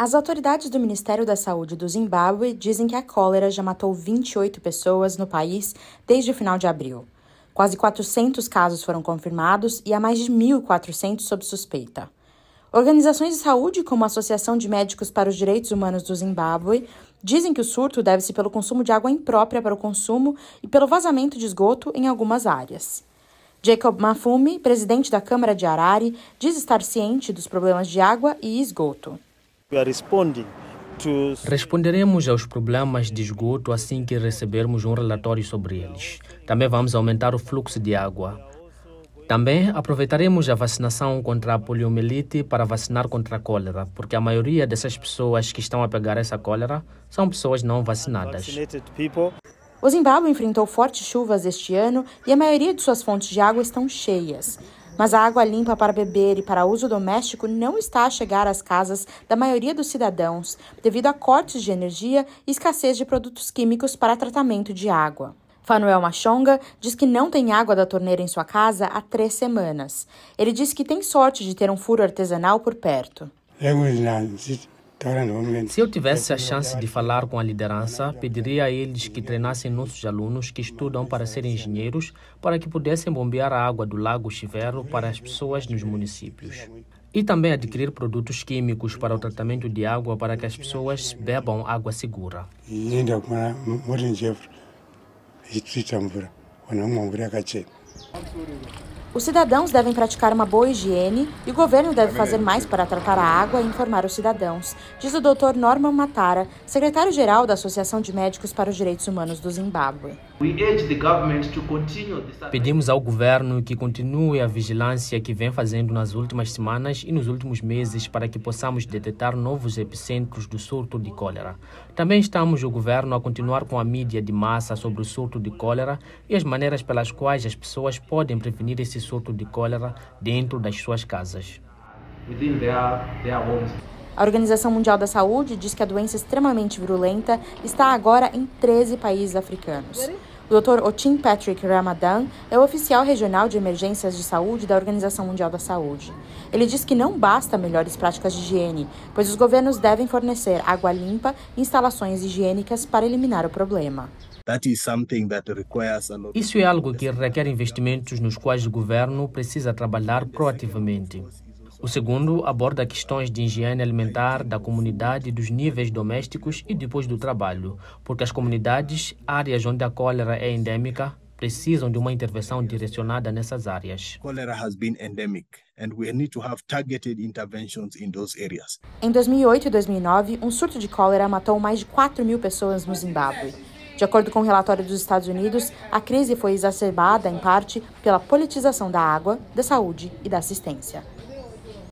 As autoridades do Ministério da Saúde do Zimbábue dizem que a cólera já matou 28 pessoas no país desde o final de abril. Quase 400 casos foram confirmados e há mais de 1.400 sob suspeita. Organizações de saúde, como a Associação de Médicos para os Direitos Humanos do Zimbábue, dizem que o surto deve-se pelo consumo de água imprópria para o consumo e pelo vazamento de esgoto em algumas áreas. Jacob Mafumi, presidente da Câmara de Harare, diz estar ciente dos problemas de água e esgoto. Responderemos aos problemas de esgoto assim que recebermos um relatório sobre eles. Também vamos aumentar o fluxo de água. Também aproveitaremos a vacinação contra a poliomielite para vacinar contra a cólera, porque a maioria dessas pessoas que estão a pegar essa cólera são pessoas não vacinadas. O Zimbábue enfrentou fortes chuvas este ano e a maioria de suas fontes de água estão cheias. Mas a água limpa para beber e para uso doméstico não está a chegar às casas da maioria dos cidadãos, devido a cortes de energia e escassez de produtos químicos para tratamento de água. Fanuel Machonga diz que não tem água da torneira em sua casa há três semanas. Ele diz que tem sorte de ter um furo artesanal por perto. É né? Se eu tivesse a chance de é falar com a liderança, né? pediria a eles que treinassem nossos alunos que estudam para serem engenheiros para que pudessem bombear a água do Lago Chivero para as pessoas nos municípios. E também adquirir produtos químicos para o tratamento de água para que as pessoas bebam água segura. Os cidadãos devem praticar uma boa higiene e o governo deve fazer é mais para tratar a água e informar os cidadãos, diz o Dr. Norman Matara, secretário-geral da Associação de Médicos para os Direitos Humanos do Zimbábue. Pedimos ao governo que continue a vigilância que vem fazendo nas últimas semanas e nos últimos meses para que possamos detectar novos epicentros do surto de cólera. Também estamos o governo a continuar com a mídia de massa sobre o surto de cólera e as maneiras pelas quais as pessoas podem prevenir esse surto de cólera dentro das suas casas. A Organização Mundial da Saúde diz que a doença é extremamente virulenta está agora em 13 países africanos. O Dr. Otim Patrick Ramadan é o oficial regional de emergências de saúde da Organização Mundial da Saúde. Ele diz que não basta melhores práticas de higiene, pois os governos devem fornecer água limpa e instalações higiênicas para eliminar o problema. Isso é algo que requer investimentos nos quais o governo precisa trabalhar proativamente. O segundo aborda questões de higiene alimentar da comunidade, dos níveis domésticos e depois do trabalho, porque as comunidades, áreas onde a cólera é endêmica, precisam de uma intervenção direcionada nessas áreas. Cholera has been endemic and we need to have targeted interventions in those areas. Em 2008 e 2009, um surto de cólera matou mais de 4 mil pessoas no Zimbábue. De acordo com o um relatório dos Estados Unidos, a crise foi exacerbada, em parte, pela politização da água, da saúde e da assistência.